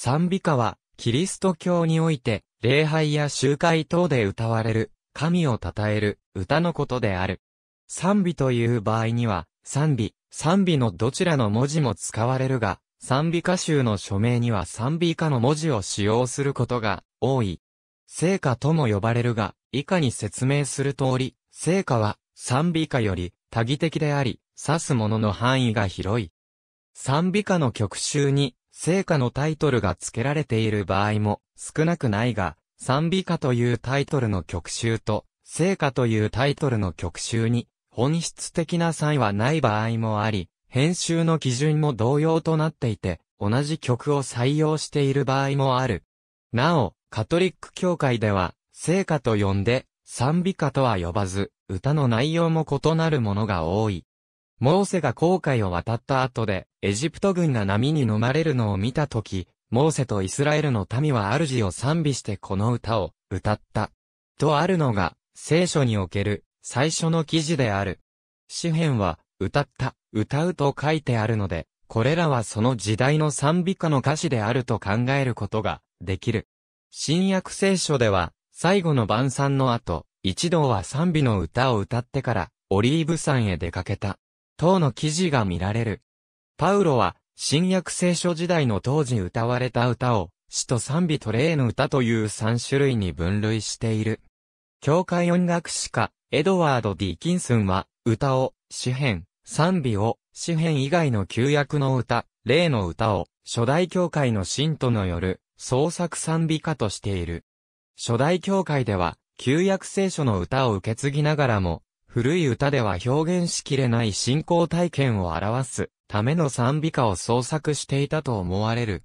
賛美歌は、キリスト教において、礼拝や集会等で歌われる、神を称える、歌のことである。賛美という場合には、賛美、賛美のどちらの文字も使われるが、賛美歌集の署名には賛美歌の文字を使用することが多い。聖歌とも呼ばれるが、以下に説明する通り、聖歌は賛美歌より多義的であり、指すものの範囲が広い。賛美歌の曲集に聖歌のタイトルが付けられている場合も少なくないが、賛美歌というタイトルの曲集と、聖歌というタイトルの曲集に、本質的な差異はない場合もあり、編集の基準も同様となっていて、同じ曲を採用している場合もある。なお、カトリック教会では、聖歌と呼んで、賛美歌とは呼ばず、歌の内容も異なるものが多い。モーセが航海を渡った後で、エジプト軍が波に飲まれるのを見たとき、モーセとイスラエルの民は主を賛美してこの歌を歌った。とあるのが、聖書における最初の記事である。詩篇は、歌った、歌うと書いてあるので、これらはその時代の賛美歌の歌詞であると考えることができる。新約聖書では、最後の晩餐の後、一同は賛美の歌を歌ってから、オリーブ山へ出かけた。等の記事が見られる。パウロは、新約聖書時代の当時歌われた歌を、詩と賛美と霊の歌という三種類に分類している。教会音楽史家、エドワード・ディキンスンは、歌を、詩編、賛美を、詩編以外の旧約の歌、霊の歌を、初代教会の信徒のよる、創作賛美歌としている。初代教会では、旧約聖書の歌を受け継ぎながらも、古い歌では表現しきれない信仰体験を表す、ための賛美歌を創作していたと思われる。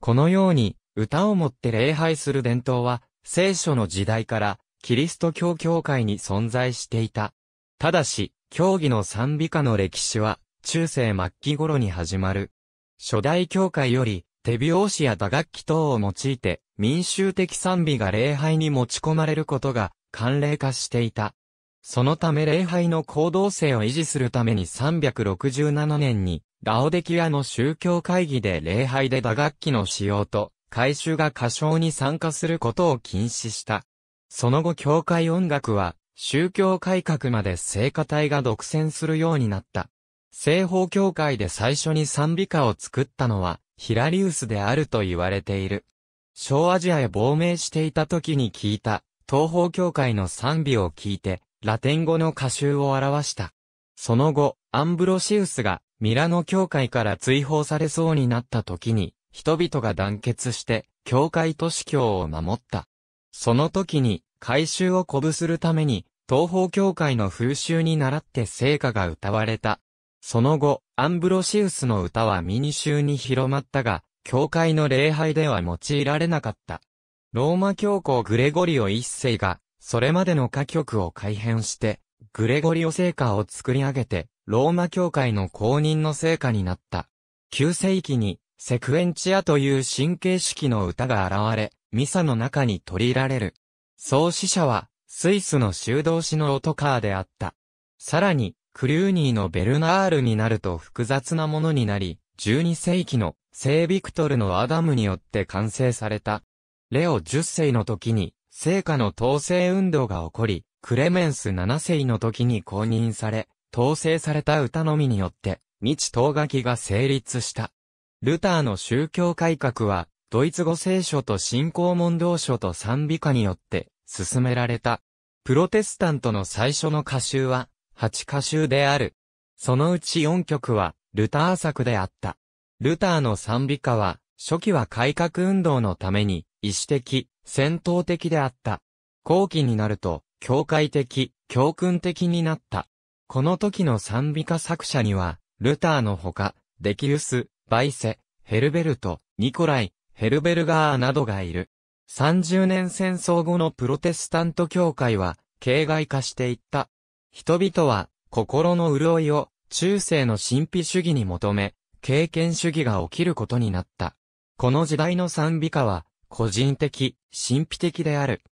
このように、歌をもって礼拝する伝統は、聖書の時代から、キリスト教教会に存在していた。ただし、教義の賛美歌の歴史は、中世末期頃に始まる。初代教会より、手拍子や打楽器等を用いて、民衆的賛美が礼拝に持ち込まれることが、慣例化していた。そのため礼拝の行動性を維持するために367年に、ラオデキアの宗教会議で礼拝で打楽器の使用と、改修が歌唱に参加することを禁止した。その後教会音楽は、宗教改革まで聖歌隊が独占するようになった。西方教会で最初に賛美歌を作ったのは、ヒラリウスであると言われている。小アジアへ亡命していた時に聞いた、東方教会の賛美を聞いて、ラテン語の歌集を表した。その後、アンブロシウスがミラノ教会から追放されそうになった時に、人々が団結して、教会都市教を守った。その時に、改修を鼓舞するために、東方教会の風習に倣って聖歌が歌われた。その後、アンブロシウスの歌はミニ州に広まったが、教会の礼拝では用いられなかった。ローマ教皇グレゴリオ一世が、それまでの歌曲を改変して、グレゴリオ聖歌を作り上げて、ローマ教会の公認の成果になった。9世紀に、セクエンチアという神経式の歌が現れ、ミサの中に取り入られる。創始者は、スイスの修道士のオトカーであった。さらに、クリューニーのベルナールになると複雑なものになり、12世紀の聖ビクトルのアダムによって完成された。レオ10世の時に、聖火の統制運動が起こり、クレメンス7世の時に公認され、統制された歌のみによって、日統書きが成立した。ルターの宗教改革は、ドイツ語聖書と信仰問答書と賛美歌によって進められた。プロテスタントの最初の歌集は8歌集である。そのうち4曲はルター作であった。ルターの賛美歌は初期は改革運動のために意思的、戦闘的であった。後期になると教会的、教訓的になった。この時の賛美歌作者には、ルターのほか、デキウス、バイセ、ヘルベルト、ニコライ、ヘルベルガーなどがいる。30年戦争後のプロテスタント教会は、形骸化していった。人々は、心の潤いを、中世の神秘主義に求め、経験主義が起きることになった。この時代の賛美歌は、個人的、神秘的である。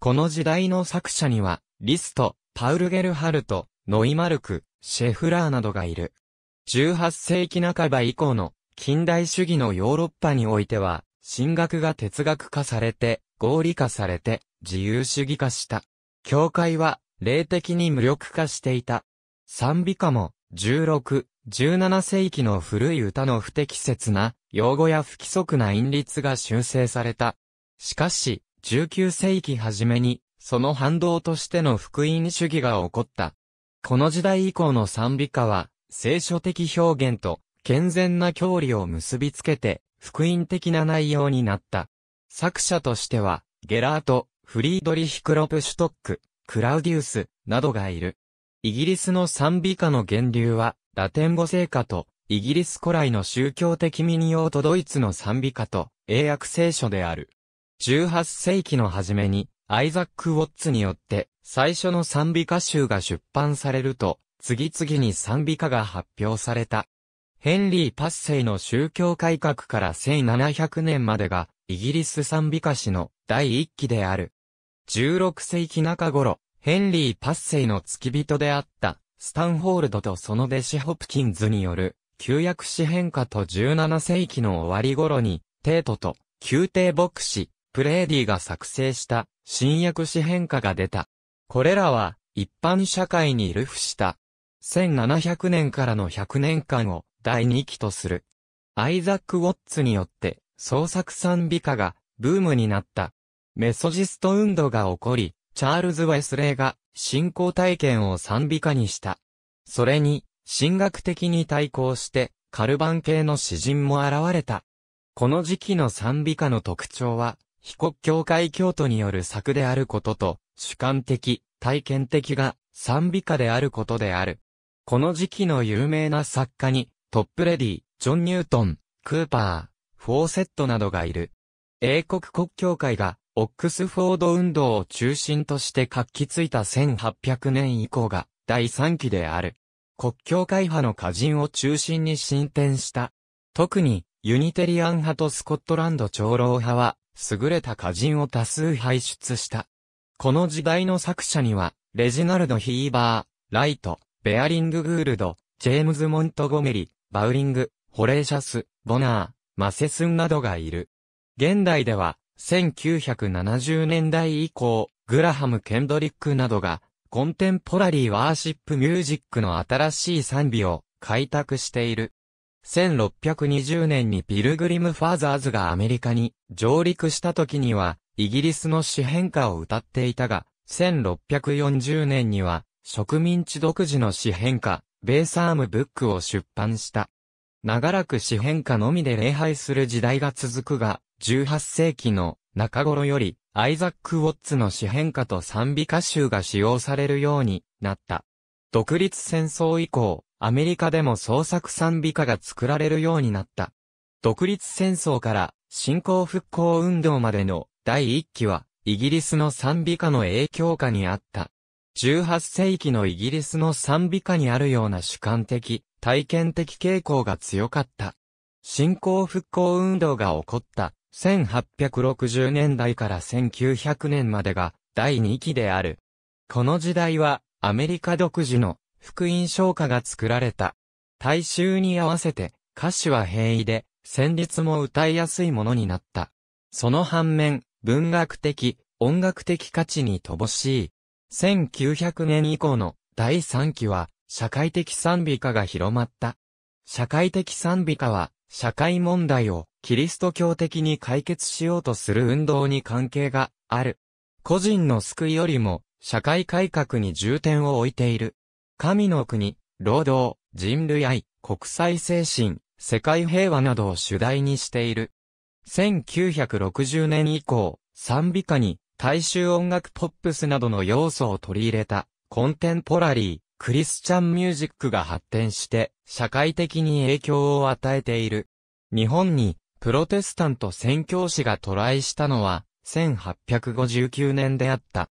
この時代の作者には、リスト、パウルゲルハルト、ノイマルク、シェフラーなどがいる。18世紀半ば以降の近代主義のヨーロッパにおいては、神学が哲学化されて、合理化されて、自由主義化した。教会は、霊的に無力化していた。賛美歌も、16、17世紀の古い歌の不適切な、用語や不規則な韻律が修正された。しかし、19世紀初めに、その反動としての福音主義が起こった。この時代以降の賛美歌は、聖書的表現と健全な教理を結びつけて、福音的な内容になった。作者としては、ゲラート、フリードリヒクロプシュトック、クラウディウス、などがいる。イギリスの賛美歌の源流は、ラテン語聖歌と、イギリス古来の宗教的ミニオートドイツの賛美歌と、英訳聖書である。18世紀の初めに、アイザック・ウォッツによって、最初の賛美歌集が出版されると、次々に賛美歌が発表された。ヘンリー・パッセイの宗教改革から1700年までが、イギリス賛美歌史の第一期である。16世紀中頃、ヘンリー・パッセイの付き人であった、スタンホールドとその弟子ホプキンズによる、旧約詩変化と17世紀の終わり頃に、テートと、宮廷牧師、プレーディが作成した、新約詩変化が出た。これらは一般社会に流布した。1700年からの100年間を第2期とする。アイザック・ウォッツによって創作賛美歌がブームになった。メソジスト運動が起こり、チャールズ・ウェスレーが信仰体験を賛美歌にした。それに、神学的に対抗して、カルバン系の詩人も現れた。この時期の賛美歌の特徴は、被告教会教徒による作であることと、主観的、体験的が賛美歌であることである。この時期の有名な作家に、トップレディ、ジョン・ニュートン、クーパー、フォーセットなどがいる。英国国教会が、オックスフォード運動を中心として活気づいた1800年以降が、第3期である。国教会派の歌人を中心に進展した。特に、ユニテリアン派とスコットランド長老派は、優れた歌人を多数輩出した。この時代の作者には、レジナルド・ヒーバー、ライト、ベアリング・グールド、ジェームズ・モントゴメリ、バウリング、ホレーシャス、ボナー、マセスンなどがいる。現代では、1970年代以降、グラハム・ケンドリックなどが、コンテンポラリーワーシップミュージックの新しい賛美を開拓している。1620年にピルグリム・ファーザーズがアメリカに上陸した時には、イギリスの詩変化を歌っていたが、1640年には、植民地独自の詩変化、ベーサームブックを出版した。長らく詩変化のみで礼拝する時代が続くが、18世紀の中頃より、アイザック・ウォッツの詩変化と賛美歌集が使用されるようになった。独立戦争以降、アメリカでも創作賛美歌が作られるようになった。独立戦争から、新興復興運動までの第1期は、イギリスの賛美歌の影響下にあった。18世紀のイギリスの賛美歌にあるような主観的、体験的傾向が強かった。信仰復興運動が起こった1860年代から1900年までが第2期である。この時代はアメリカ独自の福音唱歌が作られた。大衆に合わせて歌詞は平易で旋律も歌いやすいものになった。その反面、文学的、音楽的価値に乏しい。1900年以降の第3期は、社会的賛美歌が広まった。社会的賛美歌は、社会問題をキリスト教的に解決しようとする運動に関係がある。個人の救いよりも社会改革に重点を置いている。神の国、労働、人類愛、国際精神、世界平和などを主題にしている。1960年以降、賛美歌に大衆音楽ポップスなどの要素を取り入れたコンテンポラリー、クリスチャンミュージックが発展して社会的に影響を与えている。日本にプロテスタント宣教師が渡来したのは1859年であった。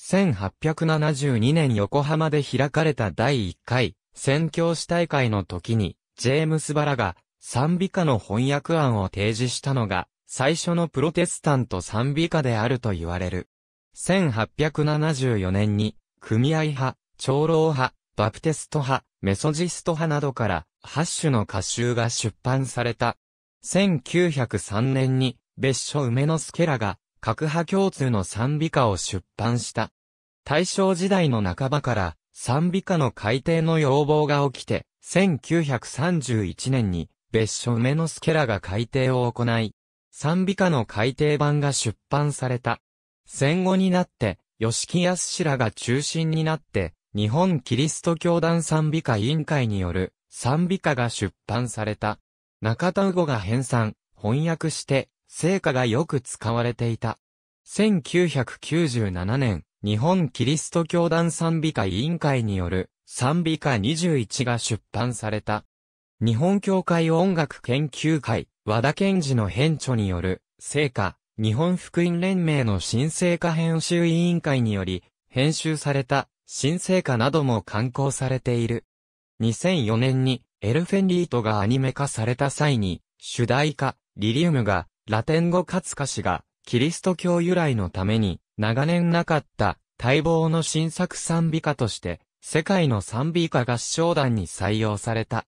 1872年横浜で開かれた第1回宣教師大会の時にジェームス・バラが賛美歌の翻訳案を提示したのが、最初のプロテスタント賛美歌であると言われる。1874年に、組合派、長老派、バプテスト派、メソジスト派などから8種の歌集が出版された。1903年に別所梅之助らが各派共通の賛美歌を出版した。大正時代の半ばから賛美歌の改定の要望が起きて、1931年に別所梅之助らが改訂を行い、賛美歌の改訂版が出版された。戦後になって、吉木康らが中心になって、日本キリスト教団賛美歌委員会による賛美歌が出版された。中田ごが編纂、翻訳して、聖歌がよく使われていた。1997年、日本キリスト教団賛美歌委員会による賛美歌21が出版された。日本協会音楽研究会、和田健二の編著による、聖歌、日本福音連盟の新聖歌編集委員会により、編集された、新聖歌なども刊行されている。2004年に、エルフェンリートがアニメ化された際に、主題歌、リリウムが、ラテン語つ歌詞が、キリスト教由来のために、長年なかった、待望の新作賛美歌として、世界の賛美歌合唱団に採用された。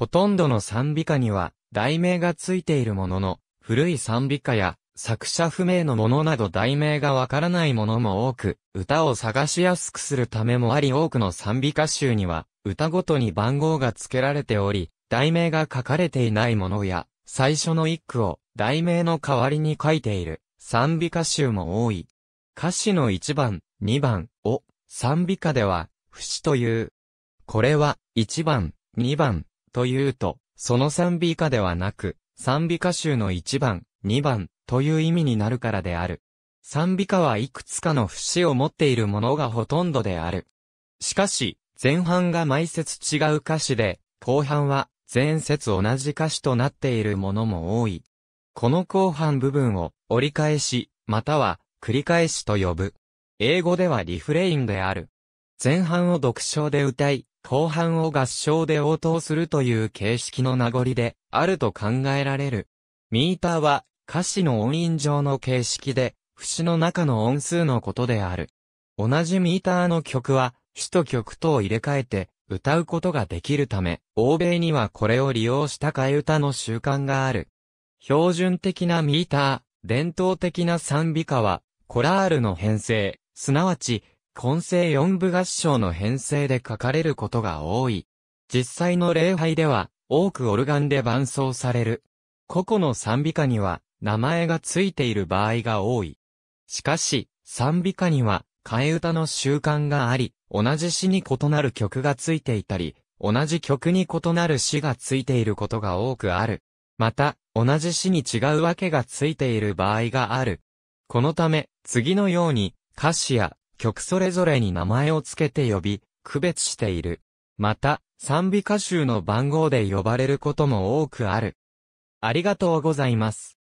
ほとんどの賛美歌には、題名がついているものの、古い賛美歌や、作者不明のものなど題名がわからないものも多く、歌を探しやすくするためもあり多くの賛美歌集には、歌ごとに番号が付けられており、題名が書かれていないものや、最初の一句を、題名の代わりに書いている、賛美歌集も多い。歌詞の1番、2番を、賛美歌では、節という。これは、1番、2番、というと、その賛美歌ではなく、賛美歌集の1番、2番、という意味になるからである。賛美歌はいくつかの節を持っているものがほとんどである。しかし、前半が毎節違う歌詞で、後半は前節同じ歌詞となっているものも多い。この後半部分を折り返し、または繰り返しと呼ぶ。英語ではリフレインである。前半を読唱で歌い、後半を合唱で応答するという形式の名残で、あると考えられる。ミーターは、歌詞の音韻上の形式で、節の中の音数のことである。同じミーターの曲は、首と曲とを入れ替えて、歌うことができるため、欧米にはこれを利用した替え歌の習慣がある。標準的なミーター、伝統的な賛美歌は、コラールの編成、すなわち、混成四部合唱の編成で書かれることが多い。実際の礼拝では、多くオルガンで伴奏される。個々の賛美歌には、名前がついている場合が多い。しかし、賛美歌には、替え歌の習慣があり、同じ詩に異なる曲がついていたり、同じ曲に異なる詩がついていることが多くある。また、同じ詩に違うわけがついている場合がある。このため、次のように、歌詞や曲それぞれに名前を付けて呼び、区別している。また、賛美歌集の番号で呼ばれることも多くある。ありがとうございます。